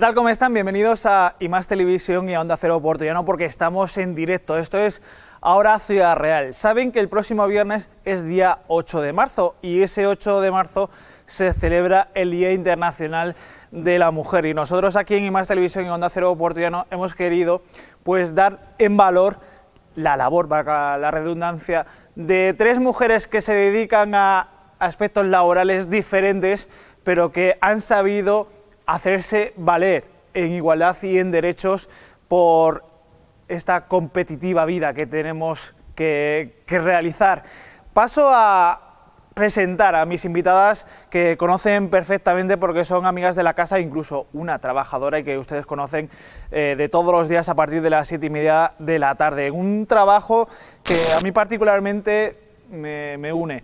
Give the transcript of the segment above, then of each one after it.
tal? ¿Cómo están? Bienvenidos a IMAS Televisión y a Onda Cero porque estamos en directo. Esto es ahora Ciudad Real. Saben que el próximo viernes es día 8 de marzo y ese 8 de marzo se celebra el Día Internacional de la Mujer y nosotros aquí en IMAS Televisión y Onda Cero hemos querido pues dar en valor la labor, para la redundancia, de tres mujeres que se dedican a aspectos laborales diferentes pero que han sabido hacerse valer en igualdad y en derechos por esta competitiva vida que tenemos que, realizar. Paso a, presentar a mis invitadas que conocen perfectamente porque son amigas de la casa, incluso una trabajadora y que ustedes conocen eh, de todos los días a partir de las siete y media de la tarde. Un trabajo que a mí particularmente me une.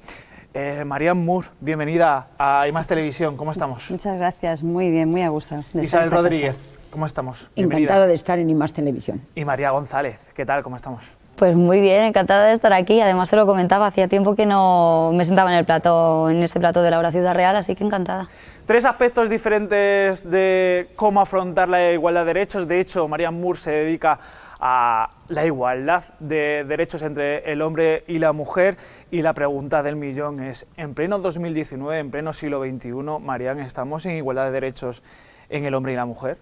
Eh, María Moore, bienvenida a IMAS Televisión, ¿cómo estamos? Muchas gracias, muy bien, muy a gusto. Isabel Rodríguez, ¿cómo estamos? Encantada de estar en IMAS Televisión. Y María González, ¿qué tal? ¿Cómo estamos? Pues muy bien, encantada de estar aquí. Además te lo comentaba, hacía tiempo que no me sentaba en el plato, en este plato de la hora Ciudad Real, así que encantada. Tres aspectos diferentes de cómo afrontar la igualdad de derechos. De hecho, María Moore se dedica a la igualdad de derechos entre el hombre y la mujer y la pregunta del millón es, en pleno 2019, en pleno siglo XXI, Marian, ¿estamos en igualdad de derechos en el hombre y la mujer?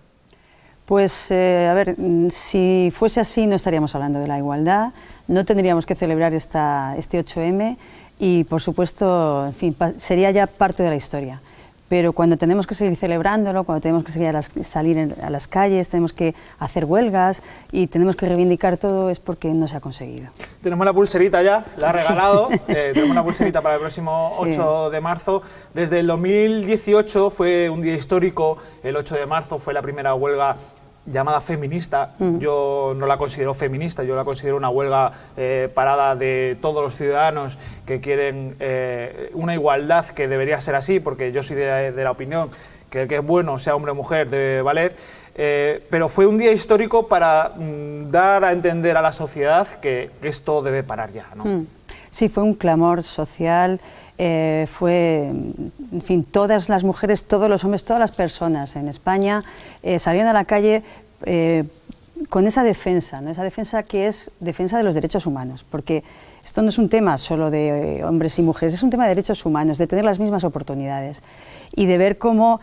Pues, eh, a ver, mm, si fuese así no estaríamos hablando de la igualdad, no tendríamos que celebrar esta, este 8M y, por supuesto, en fin, sería ya parte de la historia pero cuando tenemos que seguir celebrándolo, cuando tenemos que seguir a salir a las calles, tenemos que hacer huelgas y tenemos que reivindicar todo es porque no se ha conseguido. Tenemos la pulserita ya, la ha regalado, eh, tenemos una pulserita para el próximo 8 de marzo. Desde el 2018 fue un día histórico, el 8 de marzo fue la primera huelga llamada feminista. Mm. Yo no la considero feminista, yo la considero una huelga eh, parada de todos los ciudadanos que quieren eh, una igualdad que debería ser así, porque yo soy de, la opinión que el que es bueno, sea hombre o mujer, debe valer. Eh, pero fue un día histórico para mm, dar a entender a la sociedad que, esto debe parar ya. Mm. Sí, fue un clamor social eh, fue, en fin, todas las mujeres, todos los hombres, todas las personas en España eh, salieron a la calle eh, con esa defensa, esa defensa que es defensa de los derechos humanos, porque esto no es un tema solo de hombres y mujeres, es un tema de derechos humanos, de tener las mismas oportunidades y de ver cómo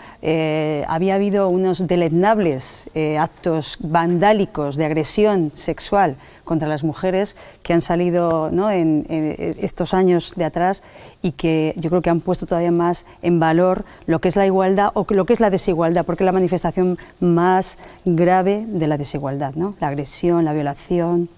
había habido unos deleznables actos vandálicos de agresión sexual contra las mujeres que han salido ¿no? en, estos años de atrás y que yo creo que han puesto todavía más en valor lo que es la igualdad o lo que es la desigualdad, porque es la manifestación más grave de la desigualdad, ¿no? la agresión, la violación,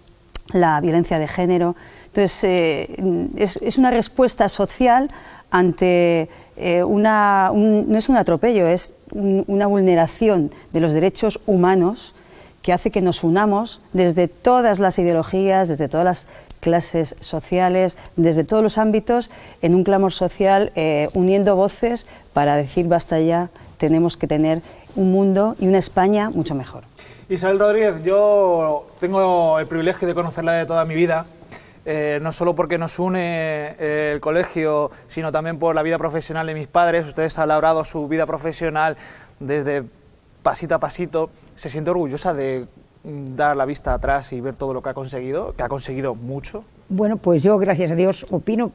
la violencia de género. Entonces, eh, es, una respuesta social ante eh, una, no es un atropello, es una vulneración de los derechos humanos que hace que nos unamos desde todas las ideologías, desde todas las clases sociales, desde todos los ámbitos, en un clamor social, eh, uniendo voces para decir basta ya, tenemos que tener un mundo y una España mucho mejor. Isabel Rodríguez, yo tengo el privilegio de conocerla de toda mi vida, eh, no solo porque nos une eh, el colegio, sino también por la vida profesional de mis padres. Ustedes han labrado su vida profesional desde pasito a pasito, se siente orgullosa de mm, dar la vista atrás y ver todo lo que ha conseguido, que ha conseguido mucho? Bueno, pues yo, gracias a Dios, opino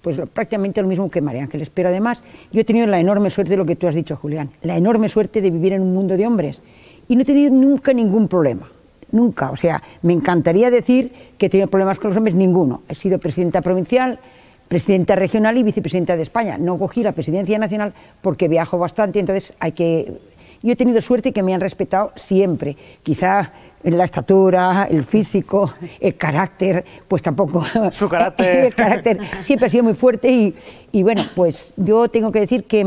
pues prácticamente lo mismo que María Ángeles, pero además yo he tenido la enorme suerte de lo que tú has dicho, Julián, la enorme suerte de vivir en un mundo de hombres y no he tenido nunca ningún problema, nunca, o sea, me encantaría decir que he tenido problemas con los hombres, ninguno. He sido presidenta provincial, presidenta regional y vicepresidenta de España. No cogí la presidencia nacional porque viajo bastante, entonces hay que yo he tenido suerte que me han respetado siempre. Quizá la estatura, el físico, el carácter, pues tampoco. Su carácter. el carácter siempre ha sido muy fuerte y, y bueno, pues yo tengo que decir que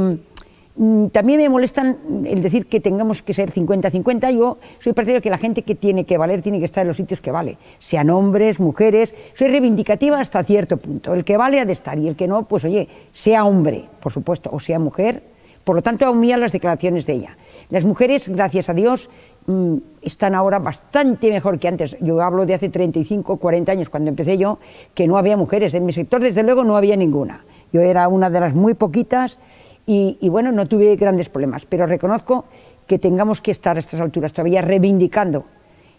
mm, también me molestan el decir que tengamos que ser 50-50. Yo soy partidario de que la gente que tiene que valer tiene que estar en los sitios que vale, sean hombres, mujeres. Soy reivindicativa hasta cierto punto. El que vale ha de estar y el que no, pues oye, sea hombre, por supuesto, o sea mujer, por lo tanto, aumía las declaraciones de ella. Las mujeres, gracias a Dios, mm, están ahora bastante mejor que antes. Yo hablo de hace 35, 40 años, cuando empecé yo, que no había mujeres. En mi sector, desde luego, no había ninguna. Yo era una de las muy poquitas y, y bueno, no tuve grandes problemas. Pero reconozco que tengamos que estar a estas alturas todavía reivindicando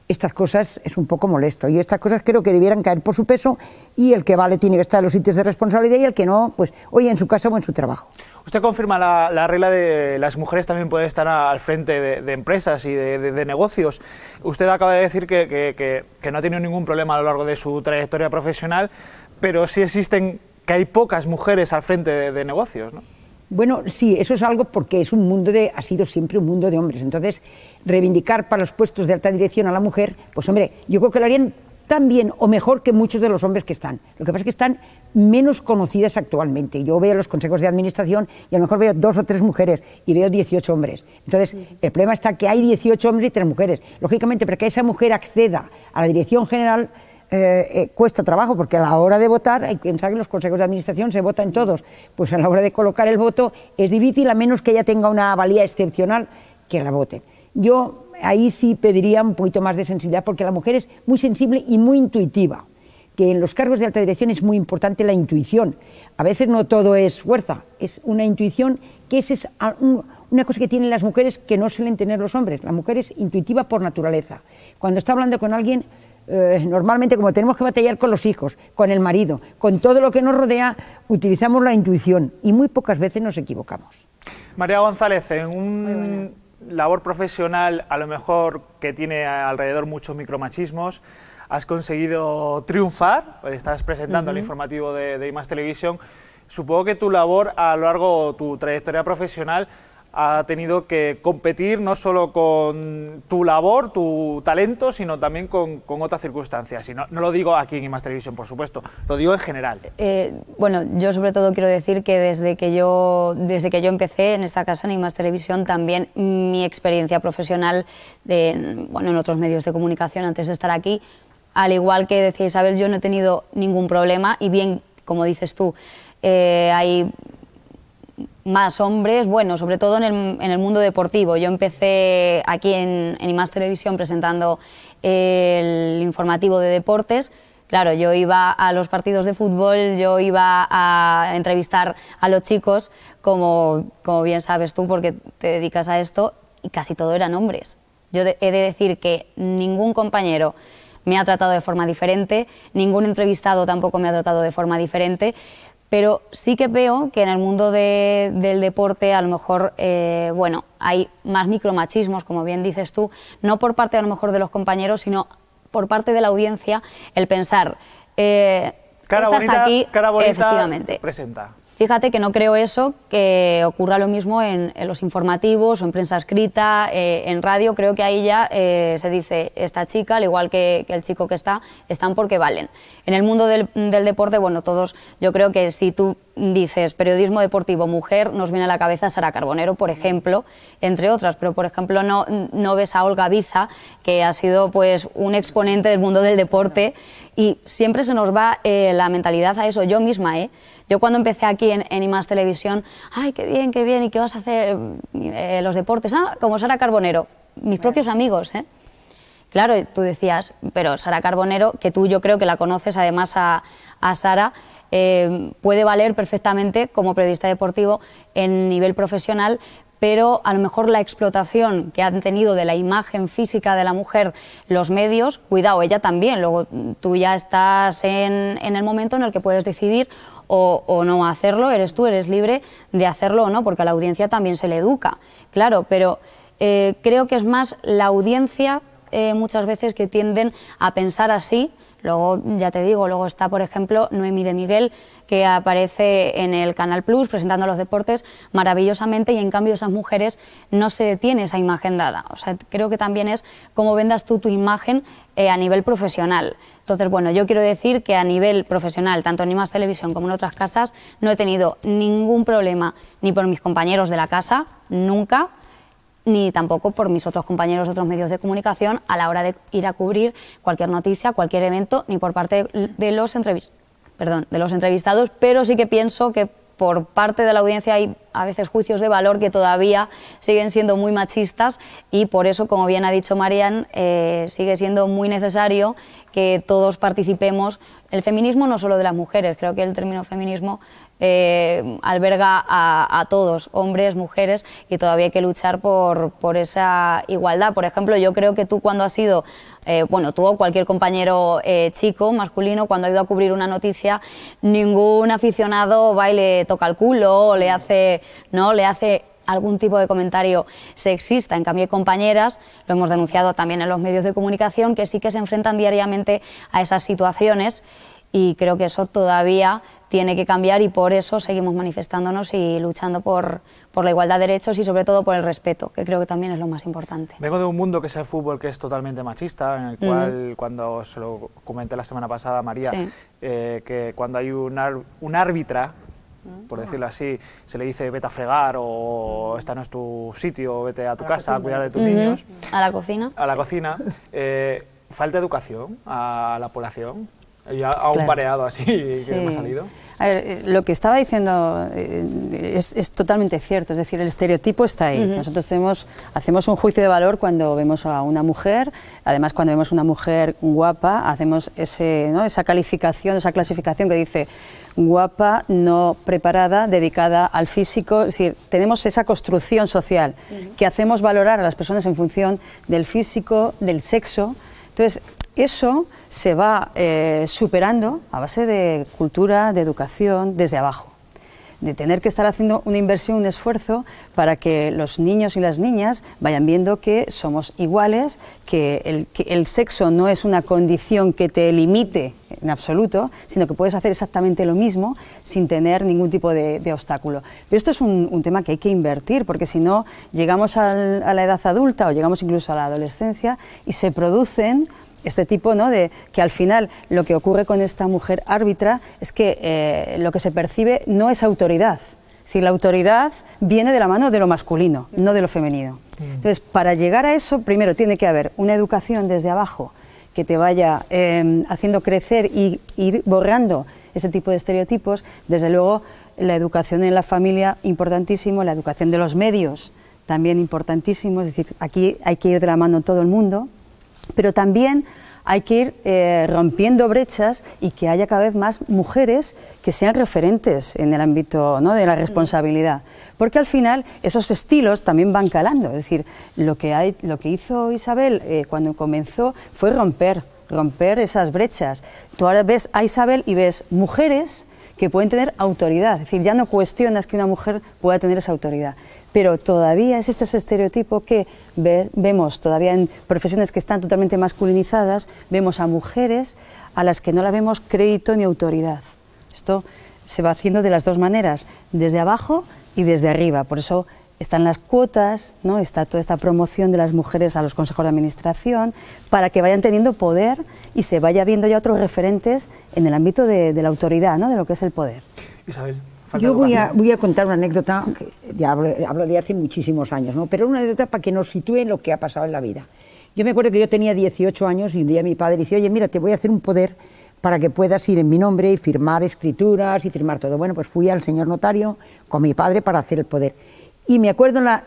estas cosas es un poco molesto. Y estas cosas creo que debieran caer por su peso y el que vale tiene que estar en los sitios de responsabilidad y el que no, pues oye, en su casa o en su trabajo. ¿Usted confirma la, regla de las mujeres también pueden estar al frente de, empresas y de, negocios? Usted acaba de decir que, que no ha tenido ningún problema a lo largo de su trayectoria profesional, pero sí existen, que hay pocas mujeres al frente de, negocios, ¿no? Bueno, sí, eso es algo porque es un mundo de, ha sido siempre un mundo de hombres. Entonces, reivindicar para los puestos de alta dirección a la mujer, pues hombre, yo creo que lo harían tan bien o mejor que muchos de los hombres que están. Lo que pasa es que están menos conocidas actualmente. Yo veo los consejos de administración y a lo mejor veo dos o tres mujeres y veo 18 hombres. Entonces, el problema está que hay 18 hombres y tres mujeres. Lógicamente, para que esa mujer acceda a la dirección general eh, eh, cuesta trabajo, porque a la hora de votar, hay que pensar que los consejos de administración se votan todos, pues a la hora de colocar el voto es difícil, a menos que ella tenga una valía excepcional que la vote... Yo ahí sí pediría un poquito más de sensibilidad, porque la mujer es muy sensible y muy intuitiva, que en los cargos de alta dirección es muy importante la intuición. A veces no todo es fuerza, es una intuición que es una cosa que tienen las mujeres que no suelen tener los hombres. La mujer es intuitiva por naturaleza. Cuando está hablando con alguien eh, normalmente como tenemos que batallar con los hijos, con el marido, con todo lo que nos rodea, utilizamos la intuición y muy pocas veces nos equivocamos. María González, en una labor profesional a lo mejor que tiene alrededor muchos micromachismos, has conseguido triunfar, pues estás presentando el informativo de, de IMAS Televisión. Supongo que tu labor a lo largo de tu trayectoria profesional ha tenido que competir no solo con tu labor, tu talento, sino también con, otras circunstancias. no, lo digo aquí en Más Televisión, por supuesto, lo digo en general. Eh, bueno, yo sobre todo quiero decir que desde que yo, desde que yo empecé en esta casa, en Más Televisión, también mi experiencia profesional de, bueno, en otros medios de comunicación antes de estar aquí, al igual que decía Isabel, yo no he tenido ningún problema y bien, como dices tú, eh, hay más hombres, bueno, sobre todo en el, mundo deportivo. Yo empecé aquí en, en IMAS Televisión presentando el informativo de deportes. Claro, yo iba a los partidos de fútbol, yo iba a entrevistar a los chicos, como, bien sabes tú, porque te dedicas a esto, y casi todo eran hombres. Yo he de decir que ningún compañero me ha tratado de forma diferente, ningún entrevistado tampoco me ha tratado de forma diferente, pero sí que veo que en el mundo del deporte a lo mejor eh, bueno hay más micromachismos como bien dices tú no por parte a lo mejor de los compañeros sino por parte de la audiencia el pensar eh, cara aquí efectivamente presenta Fíjate que no creo eso, que ocurra lo mismo en, los informativos o en prensa escrita, eh, en radio, creo que ahí ya eh, se dice, esta chica, al igual que, el chico que está, están porque valen. En el mundo del, del, deporte, bueno, todos, yo creo que si tú dices periodismo deportivo mujer, nos viene a la cabeza Sara Carbonero, por ejemplo, entre otras, pero por ejemplo no, no ves a Olga Biza, que ha sido pues un exponente del mundo del deporte y siempre se nos va eh, la mentalidad a eso, yo misma, ¿eh? Yo cuando empecé aquí en, en IMAS Televisión, ay, qué bien, qué bien, ¿y qué vas a hacer eh, los deportes? Ah, como Sara Carbonero, mis propios amigos, ¿eh? Claro, tú decías, pero Sara Carbonero, que tú yo creo que la conoces además a, a Sara, eh, puede valer perfectamente como periodista deportivo en nivel profesional, pero a lo mejor la explotación que han tenido de la imagen física de la mujer los medios, cuidado, ella también, luego tú ya estás en, el momento en el que puedes decidir o, no hacerlo, eres tú, eres libre de hacerlo o no, porque a la audiencia también se le educa, claro, pero eh, creo que es más la audiencia eh, muchas veces que tienden a pensar así Luego, ya te digo, luego está, por ejemplo, Noemí de Miguel, que aparece en el Canal Plus presentando los deportes maravillosamente y en cambio esas mujeres no se tiene esa imagen dada. O sea, creo que también es cómo vendas tú tu imagen eh, a nivel profesional. Entonces, bueno, yo quiero decir que a nivel profesional, tanto en Imas Televisión como en otras casas, no he tenido ningún problema ni por mis compañeros de la casa, nunca, ni tampoco por mis otros compañeros de otros medios de comunicación a la hora de ir a cubrir cualquier noticia, cualquier evento, ni por parte de los, Perdón, de los entrevistados, pero sí que pienso que por parte de la audiencia hay a veces juicios de valor que todavía siguen siendo muy machistas y por eso, como bien ha dicho Marian, eh, sigue siendo muy necesario que todos participemos. El feminismo no solo de las mujeres, creo que el término feminismo eh, alberga a, todos, hombres, mujeres, y todavía hay que luchar por, por esa igualdad. Por ejemplo, yo creo que tú cuando has sido eh, bueno, tú o cualquier compañero eh, chico, masculino, cuando ha ido a cubrir una noticia, ningún aficionado va y le toca el culo o le hace, ¿no? le hace algún tipo de comentario sexista. En cambio, hay compañeras, lo hemos denunciado también en los medios de comunicación, que sí que se enfrentan diariamente a esas situaciones y creo que eso todavía tiene que cambiar y por eso seguimos manifestándonos y luchando por, la igualdad de derechos y sobre todo por el respeto, que creo que también es lo más importante. Vengo de un mundo que es el fútbol que es totalmente machista, en el cual cuando se lo comenté la semana pasada María, eh, que cuando hay un, un árbitra, por decirlo así, se le dice vete a fregar o esta no es tu sitio, vete a tu casa a cuidar de tus niños. A la cocina. A la cocina. Eh, falta educación a la población y a, un pareado así que me lo que estaba diciendo eh, es, totalmente cierto, es decir, el estereotipo está ahí. Nosotros hacemos un juicio de valor cuando vemos a una mujer, además cuando vemos una mujer guapa, hacemos esa calificación, esa clasificación que dice guapa, no preparada, dedicada al físico. Es decir, tenemos esa construcción social que hacemos valorar a las personas en función del físico, del sexo. Entonces, eso se va eh, superando a base de cultura, de educación, desde abajo de tener que estar haciendo una inversión, un esfuerzo para que los niños y las niñas vayan viendo que somos iguales, que el, sexo no es una condición que te limite en absoluto, sino que puedes hacer exactamente lo mismo sin tener ningún tipo de, obstáculo. Pero esto es un, tema que hay que invertir, porque si no llegamos a la edad adulta o llegamos incluso a la adolescencia y se producen este tipo, ¿no? De que al final lo que ocurre con esta mujer árbitra es que eh, lo que se percibe no es autoridad. Es decir, la autoridad viene de la mano de lo masculino, no de lo femenino. Mm. Entonces, para llegar a eso, primero tiene que haber una educación desde abajo que te vaya em, haciendo crecer y ir borrando ese tipo de estereotipos. Desde luego, la educación en la familia, importantísimo, la educación de los medios, también importantísimo. Es decir, aquí hay que ir de la mano todo el mundo pero también hay que ir eh, rompiendo brechas y que haya cada vez más mujeres que sean referentes en el ámbito de la responsabilidad. Porque al final esos estilos también van calando. Es decir, lo que, hizo Isabel eh, cuando comenzó fue romper, romper esas brechas. Tú ahora ves a Isabel y ves mujeres que pueden tener autoridad. Es decir, ya no cuestionas que una mujer pueda tener esa autoridad pero todavía es este estereotipo que vemos todavía en profesiones que están totalmente masculinizadas, vemos a mujeres a las que no la vemos crédito ni autoridad. Esto se va haciendo de las dos maneras, desde abajo y desde arriba. Por eso están las cuotas, ¿no? está toda esta promoción de las mujeres a los consejos de administración, para que vayan teniendo poder y se vaya viendo ya otros referentes en el ámbito de, la autoridad, ¿no? de lo que es el poder. Isabel. Yo voy a, contar una anécdota, que hablo, de hace muchísimos años, ¿no? pero una anécdota para que nos sitúe en lo que ha pasado en la vida. Yo me acuerdo que yo tenía 18 años y un día mi padre dice, oye, mira, te voy a hacer un poder para que puedas ir en mi nombre y firmar escrituras y firmar todo. Bueno, pues fui al señor notario con mi padre para hacer el poder y me acuerdo, en la,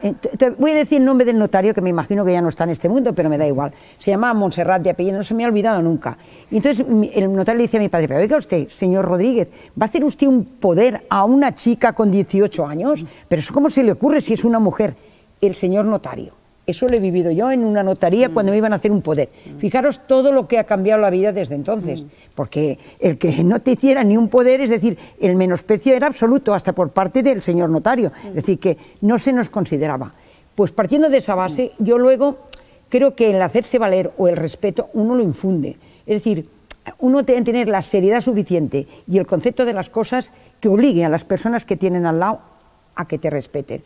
voy a decir el nombre del notario, que me imagino que ya no está en este mundo, pero me da igual. Se llamaba Montserrat de apellido, no se me ha olvidado nunca. Y entonces el notario le dice a mi padre, pero oiga usted, señor Rodríguez, ¿va a hacer usted un poder a una chica con 18 años? Pero eso cómo se le ocurre si es una mujer, el señor notario. Eso lo he vivido yo en una notaría cuando me iban a hacer un poder. Mm. Fijaros todo lo que ha cambiado la vida desde entonces, mm. porque el que no te hiciera ni un poder, es decir, el menosprecio era absoluto, hasta por parte del señor notario, mm. es decir, que no se nos consideraba. Pues partiendo de esa base, yo luego creo que el hacerse valer o el respeto uno lo infunde. Es decir, uno tiene que tener la seriedad suficiente y el concepto de las cosas que obligue a las personas que tienen al lado a que te respeten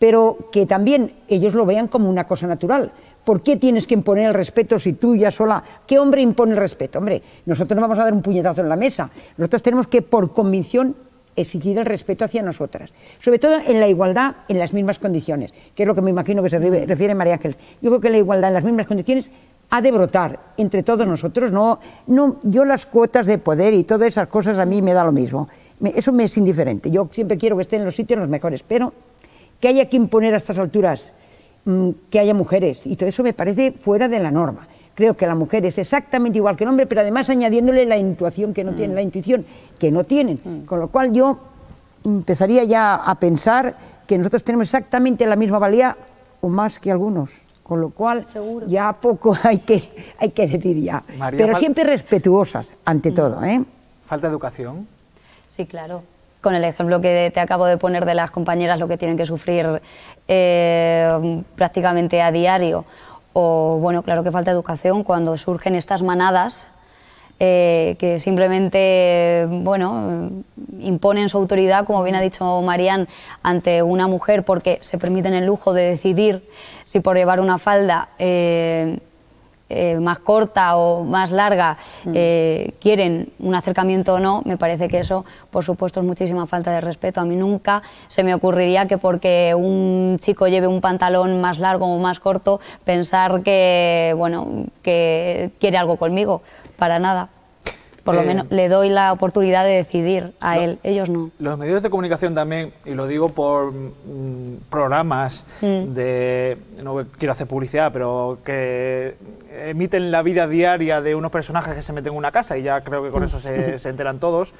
pero que también ellos lo vean como una cosa natural. ¿Por qué tienes que imponer el respeto si tú ya sola? ¿Qué hombre impone el respeto? Hombre, nosotros no vamos a dar un puñetazo en la mesa. Nosotros tenemos que, por convicción, exigir el respeto hacia nosotras. Sobre todo en la igualdad en las mismas condiciones, que es lo que me imagino que se refiere María Ángel. Yo creo que la igualdad en las mismas condiciones ha de brotar entre todos nosotros. No, no, yo las cuotas de poder y todas esas cosas a mí me da lo mismo. Eso me es indiferente. Yo siempre quiero que estén en los sitios los mejores, pero que haya que imponer a estas alturas mm, que haya mujeres. Y todo eso me parece fuera de la norma. Creo que la mujer es exactamente igual que el hombre, pero además añadiéndole la intuición que no tienen, mm. la intuición que no tienen. Mm. Con lo cual yo empezaría ya a pensar que nosotros tenemos exactamente la misma valía o más que algunos. Con lo cual ya poco hay que, hay que decir ya. pero siempre respetuosas, ante todo. ¿eh? ¿Falta educación? Sí, claro con el ejemplo que te acabo de poner de las compañeras, lo que tienen que sufrir eh, prácticamente a diario. O, bueno, claro que falta educación cuando surgen estas manadas eh, que simplemente, bueno, imponen su autoridad, como bien ha dicho Marían, ante una mujer porque se permiten el lujo de decidir si por llevar una falda... Eh, eh, más corta o más larga mm. eh, quieren un acercamiento o no, me parece que eso, por supuesto, es muchísima falta de respeto. A mí nunca se me ocurriría que porque un chico lleve un pantalón más largo o más corto, pensar que, bueno, que quiere algo conmigo, para nada. Por lo eh, menos le doy la oportunidad de decidir a él, ellos no. Los medios de comunicación también, y lo digo por mm, programas mm. de, no quiero hacer publicidad, pero que emiten la vida diaria de unos personajes que se meten en una casa, y ya creo que con mm. eso se, enteran todos.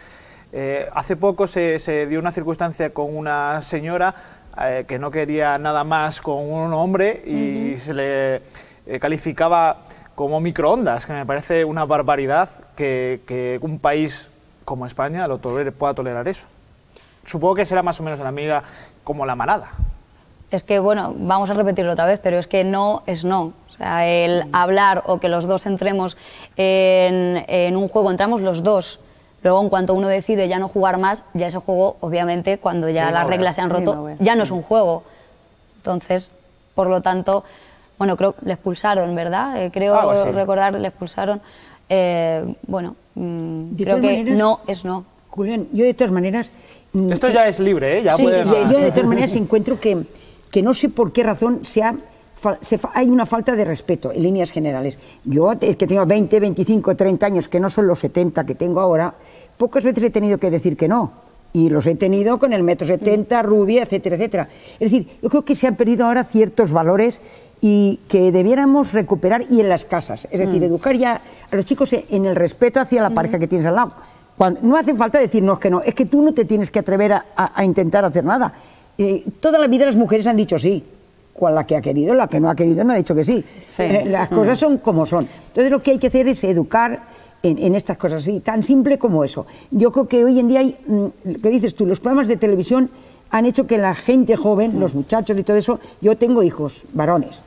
Eh, hace poco se, dio una circunstancia con una señora eh, que no quería nada más con un hombre y se le calificaba como microondas, que me parece una barbaridad que, un país como España lo pueda tolerar eso. Supongo que será más o menos a la medida como la manada. Es que, bueno, vamos a repetirlo otra vez, pero es que no es no. O sea, el mm. hablar o que los dos entremos en, un juego, entramos los dos. Luego, en cuanto uno decide ya no jugar más, ya ese juego, obviamente, cuando ya las reglas se han roto, ya no es un juego. Entonces, por lo tanto, bueno, creo que le expulsaron, ¿verdad? Eh, creo recordar, le expulsaron. Eh, bueno, mm, creo que no es no. Julián, yo de todas maneras... Mm, Esto ya es libre, ¿eh? Ya Yo de todas maneras encuentro que, que no sé por qué razón se hay una falta de respeto en líneas generales. Yo, que tengo 20, 25, 30 años, que no son los 70 que tengo ahora, pocas veces he tenido que decir que no y los he tenido con el metro 70, mm. rubia, etcétera, etcétera. Es decir, yo creo que se han perdido ahora ciertos valores y que debiéramos recuperar y en las casas. Es decir, mm. educar ya a los chicos en el respeto hacia la pareja mm. que tienes al lado. Cuando, no hace falta decirnos que no, es que tú no te tienes que atrever a, intentar hacer nada. Eh, toda la vida las mujeres han dicho sí, cual la que ha querido, la que no ha querido no ha dicho que sí. Eh, las cosas son como son. Entonces lo que hay que hacer es educar en, estas cosas, así, tan simple como eso. Yo creo que hoy en día hay, ¿Qué mm, que dices tú, los programas de televisión han hecho que la gente joven, los muchachos y todo eso, yo tengo hijos varones,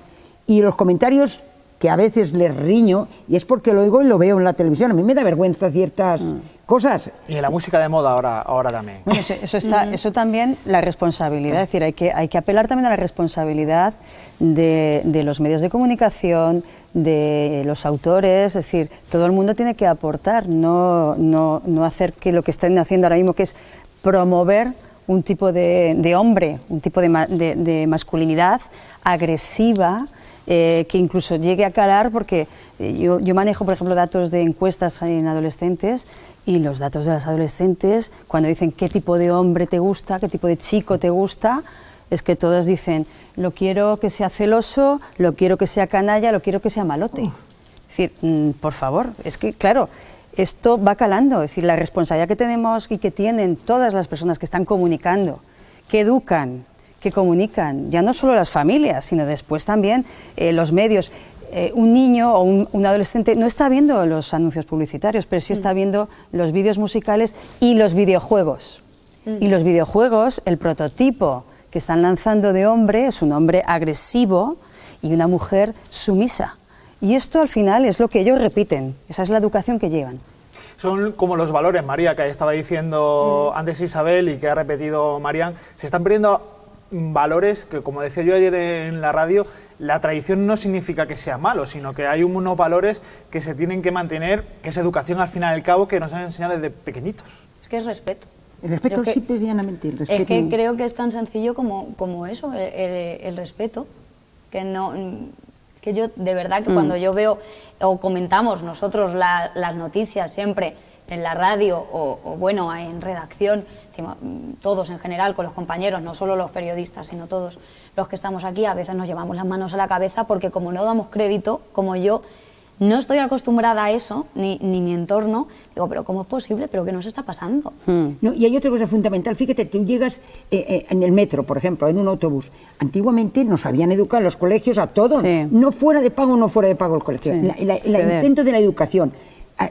y los comentarios que a veces les riño y es porque lo oigo y lo veo en la televisión. A mí me da vergüenza ciertas mm. cosas. Y la música de moda ahora, ahora también. eso, está, mm. eso también, la responsabilidad. Es decir, hay que, hay que apelar también a la responsabilidad de, de los medios de comunicación, de los autores, es decir, todo el mundo tiene que aportar, no, no, no hacer que lo que estén haciendo ahora mismo, que es promover un tipo de, de hombre, un tipo de, de, de masculinidad agresiva, eh, que incluso llegue a calar, porque eh, yo, manejo, por ejemplo, datos de encuestas en adolescentes y los datos de las adolescentes, cuando dicen qué tipo de hombre te gusta, qué tipo de chico te gusta, es que todas dicen, lo quiero que sea celoso, lo quiero que sea canalla, lo quiero que sea malote. Oh. Es decir, mm, por favor, es que, claro, esto va calando, es decir, la responsabilidad que tenemos y que tienen todas las personas que están comunicando, que educan, que comunican, ya no solo las familias, sino después también eh, los medios. Eh, un niño o un, adolescente no está viendo los anuncios publicitarios, pero sí está mm. viendo los vídeos musicales y los videojuegos. Mm. Y los videojuegos, el prototipo que están lanzando de hombre es un hombre agresivo y una mujer sumisa. Y esto al final es lo que ellos repiten, esa es la educación que llevan son como los valores, María, que estaba diciendo mm. antes Isabel y que ha repetido Marian, se están perdiendo valores que, como decía yo ayer en la radio, la tradición no significa que sea malo, sino que hay unos valores que se tienen que mantener, que es educación al final y al cabo, que nos han enseñado desde pequeñitos. Es que es respeto. El respeto es que, simple y El Es que creo que es tan sencillo como, como eso, el, el, respeto. Que no que yo de verdad que mm. cuando yo veo o comentamos nosotros las noticias siempre en la radio o, o bueno en redacción todos en general, con los compañeros, no solo los periodistas, sino todos los que estamos aquí, a veces nos llevamos las manos a la cabeza porque como no damos crédito, como yo no estoy acostumbrada a eso, ni, mi entorno, digo, pero ¿cómo es posible? ¿Pero qué nos está pasando? Hmm. y hay otra cosa fundamental, fíjate, tú llegas eh, eh, en el metro, por ejemplo, en un autobús. Antiguamente nos habían educado en los colegios a todos, no fuera de pago, no fuera de pago el colegio. el intento de la educación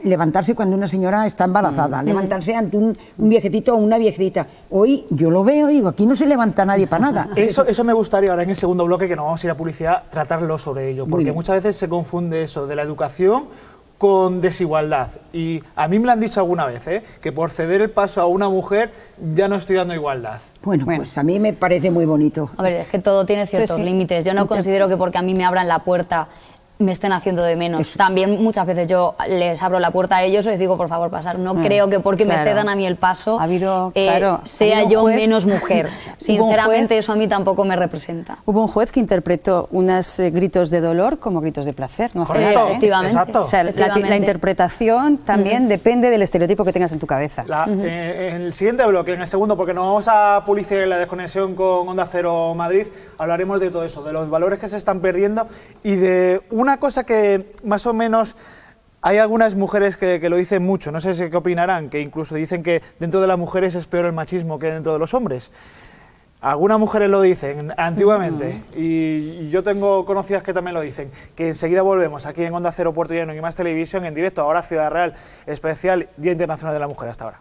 levantarse cuando una señora está embarazada, mm. levantarse mm. ante un, un, o una viejecita. Hoy yo lo veo y digo, aquí no se levanta nadie para nada. Eso, eso me gustaría ahora en el segundo bloque, que no vamos a ir a publicidad, tratarlo sobre ello, porque muchas veces se confunde eso de la educación con desigualdad. Y a mí me lo han dicho alguna vez, ¿eh? que por ceder el paso a una mujer ya no estoy dando igualdad. Bueno, pues a mí me parece muy bonito. A ver, es que todo tiene ciertos límites. Yo no considero que porque a mí me abran la puerta me estén haciendo de menos. También muchas veces yo les abro la puerta a ellos y les digo, por favor, pasar. No mm, creo que porque me cedan a mí el paso ha habido, eh, claro, sea yo menos mujer. Sinceramente, eso a mí tampoco me representa. Hubo un juez que interpretó unos eh, gritos de dolor como gritos de placer. ¿no? La, interpretación también depende del estereotipo que tengas en tu cabeza. Eh, en el siguiente bloque, en el segundo, porque nos vamos a publicar la desconexión con Onda Cero Madrid, hablaremos de todo eso, de los valores que se están perdiendo y de una cosa que más o menos hay algunas mujeres que, lo dicen mucho, no sé si qué opinarán, que incluso dicen que dentro de las mujeres es peor el machismo que dentro de los hombres. Algunas mujeres lo dicen antiguamente y yo tengo conocidas que también lo dicen, que enseguida volvemos aquí en Onda Cero Puerto Llano y más televisión en directo, ahora Ciudad Real, especial Día Internacional de la Mujer hasta ahora.